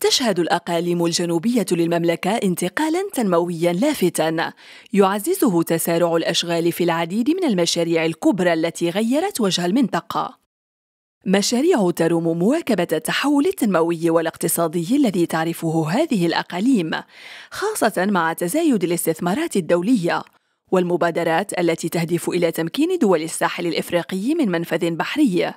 تشهد الأقاليم الجنوبية للمملكة انتقالا تنمويا لافتا يعززه تسارع الأشغال في العديد من المشاريع الكبرى التي غيرت وجه المنطقة مشاريع تروم مواكبة التحول التنموي والاقتصادي الذي تعرفه هذه الأقاليم خاصة مع تزايد الاستثمارات الدولية والمبادرات التي تهدف إلى تمكين دول الساحل الإفريقي من منفذ بحري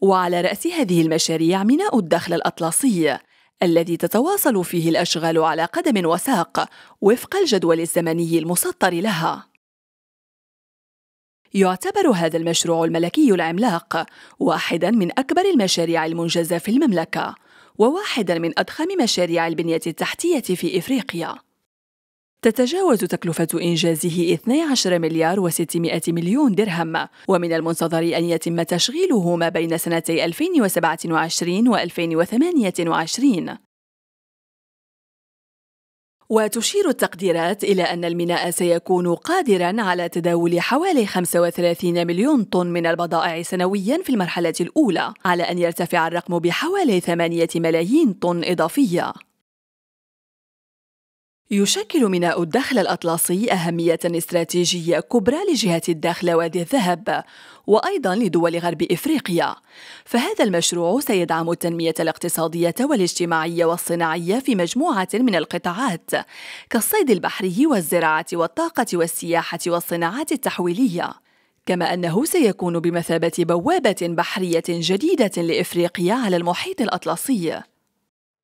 وعلى رأس هذه المشاريع ميناء الدخل الأطلسي الذي تتواصل فيه الأشغال على قدم وساق وفق الجدول الزمني المسطر لها. يعتبر هذا المشروع الملكي العملاق واحداً من أكبر المشاريع المنجزة في المملكة، وواحداً من أضخم مشاريع البنية التحتية في إفريقيا. تتجاوز تكلفة إنجازه 12 مليار و600 مليون درهم ومن المنتظر أن يتم تشغيله ما بين سنتي 2027 و 2028 وتشير التقديرات إلى أن الميناء سيكون قادرا على تداول حوالي 35 مليون طن من البضائع سنويا في المرحلة الأولى على أن يرتفع الرقم بحوالي 8 ملايين طن إضافية يشكل ميناء الدخل الأطلسي أهمية استراتيجية كبرى لجهة الداخل وادي الذهب وأيضا لدول غرب إفريقيا فهذا المشروع سيدعم التنمية الاقتصادية والاجتماعية والصناعية في مجموعة من القطاعات كالصيد البحري والزراعة والطاقة والسياحة والصناعات التحويلية كما أنه سيكون بمثابة بوابة بحرية جديدة لإفريقيا على المحيط الأطلسي